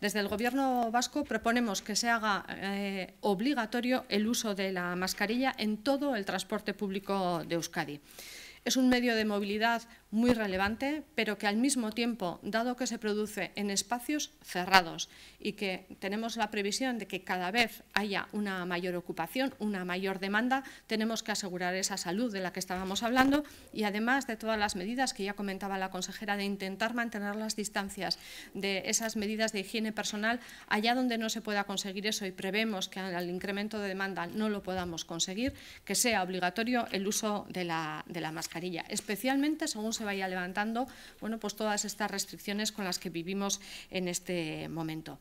Desde el Gobierno vasco proponemos que se haga eh, obligatorio el uso de la mascarilla en todo el transporte público de Euskadi. Es un medio de movilidad muy relevante, pero que al mismo tiempo, dado que se produce en espacios cerrados y que tenemos la previsión de que cada vez haya una mayor ocupación, una mayor demanda, tenemos que asegurar esa salud de la que estábamos hablando y además de todas las medidas que ya comentaba la consejera de intentar mantener las distancias de esas medidas de higiene personal allá donde no se pueda conseguir eso y prevemos que al incremento de demanda no lo podamos conseguir, que sea obligatorio el uso de la, de la mascarilla, especialmente según se vaya levantando bueno, pues todas estas restricciones con las que vivimos en este momento.